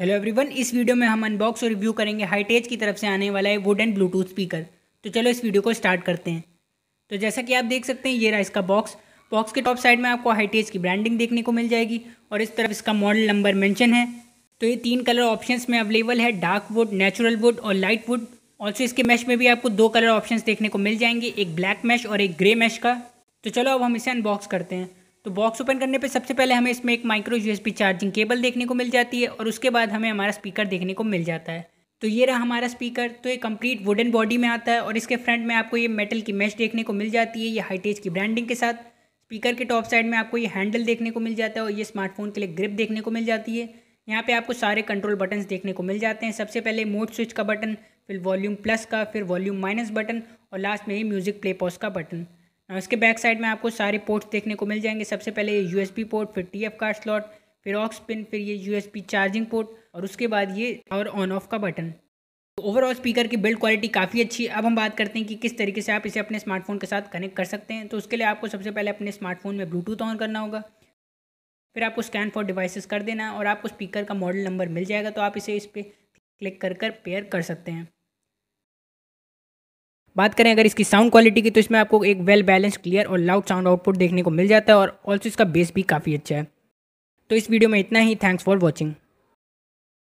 hello everyone इस video में हम अनबॉक्स और रिव्यू करेंगे हाईटेज की तरफ से आने वाला है वुडन ब्लूटूथ स्पीकर तो चलो इस वीडियो को स्टार्ट करते हैं तो जैसा कि आप देख सकते हैं ये रहा इसका बॉक्स बॉक्स के टॉप साइड में आपको हाईटेज की ब्रांडिंग देखने को मिल जाएगी और इस तरफ इसका मॉडल नंबर मैंशन है तो ये तीन कलर ऑप्शन में अवेलेबल है डार्क वुड नेचुरल वुड और लाइट वुड ऑल्सो इसके मैश में भी आपको दो कलर ऑप्शन देखने को मिल जाएंगे एक ब्लैक मैश और एक ग्रे मैश का तो चलो अब हम इसे अनबॉक्स करते हैं तो बॉक्स ओपन करने पे सबसे पहले हमें इसमें एक माइक्रो यूएसबी चार्जिंग केबल देखने को मिल जाती है और उसके बाद हमें हमारा स्पीकर देखने को मिल जाता है तो ये रहा हमारा स्पीकर तो ये कंप्लीट वुडन बॉडी में आता है और इसके फ्रंट में आपको ये मेटल की मैच देखने को मिल जाती है ये हाईटेज की ब्रांडिंग के साथ स्पीकर के टॉप साइड में आपको ये हैंडल देखने को मिल जाता है और ये स्मार्टफोन के लिए ग्रिप देखने को मिल जाती है यहाँ पे आपको सारे कंट्रोल बटन्स देखने को मिल जाते हैं सबसे पहले मोड स्विच का बटन फिर वॉल्यूम प्लस का फिर वॉल्यूम माइनस बटन और लास्ट में ही म्यूज़िक प्ले पॉज का बटन हाँ, इसके बैक साइड में आपको सारे पोर्ट्स देखने को मिल जाएंगे सबसे पहले ये यू पोर्ट फिर टी कार्ड स्लॉट फिर ऑक्स पिन फिर ये यू चार्जिंग पोर्ट और उसके बाद ये पावर ऑन ऑफ का बटन तो ओवरऑल स्पीकर की बिल्ड क्वालिटी काफ़ी अच्छी है अब हम बात करते हैं कि किस तरीके से आप इसे अपने स्मार्टफोन के साथ कनेक्ट कर सकते हैं तो उसके लिए आपको सबसे पहले अपने स्मार्टफोन में ब्लूटूथ ऑन करना होगा फिर आपको स्कैन फॉर डिवाइसेस कर देना और आपको स्पीकर का मॉडल नंबर मिल जाएगा तो आप इसे इस पर क्लिक कर कर पेयर कर सकते हैं बात करें अगर इसकी साउंड क्वालिटी की तो इसमें आपको एक वेल बैलेंस क्लियर और लाउड साउंड आउटपुट देखने को मिल जाता है और ऑल्सो इसका बेस भी काफ़ी अच्छा है तो इस वीडियो में इतना ही थैंक्स फॉर वॉचिंग